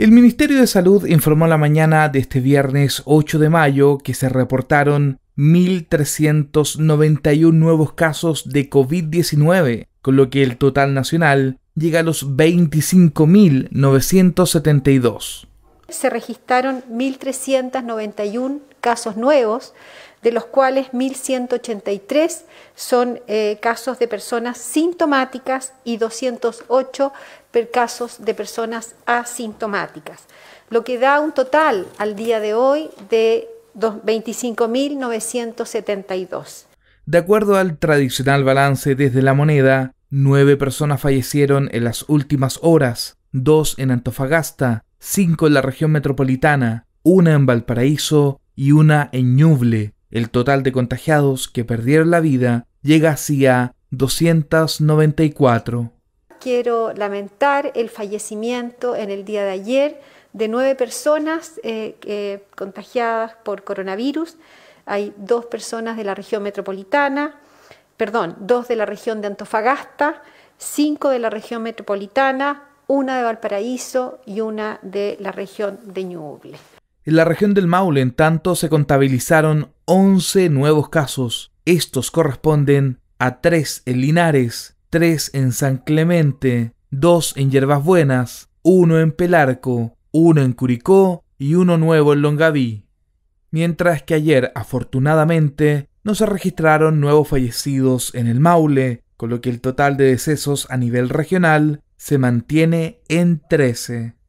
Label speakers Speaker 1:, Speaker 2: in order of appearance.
Speaker 1: El Ministerio de Salud informó la mañana de este viernes 8 de mayo que se reportaron 1.391 nuevos casos de COVID-19, con lo que el total nacional llega a los 25.972.
Speaker 2: Se registraron 1.391 casos nuevos, de los cuales 1.183 son eh, casos de personas sintomáticas y 208 per casos de personas asintomáticas, lo que da un total al día de hoy de 25.972.
Speaker 1: De acuerdo al tradicional balance desde la moneda, nueve personas fallecieron en las últimas horas, dos en Antofagasta, cinco en la región metropolitana, una en Valparaíso y una en Ñuble, el total de contagiados que perdieron la vida llega hacia a 294.
Speaker 2: Quiero lamentar el fallecimiento en el día de ayer de nueve personas eh, eh, contagiadas por coronavirus. Hay dos personas de la región metropolitana, perdón, dos de la región de Antofagasta, cinco de la región metropolitana, una de Valparaíso y una de la región de Ñuble.
Speaker 1: En la región del Maule, en tanto, se contabilizaron 11 nuevos casos. Estos corresponden a 3 en Linares, 3 en San Clemente, 2 en Yerbas Buenas, 1 en Pelarco, 1 en Curicó y uno nuevo en Longaví. Mientras que ayer, afortunadamente, no se registraron nuevos fallecidos en el Maule, con lo que el total de decesos a nivel regional se mantiene en 13.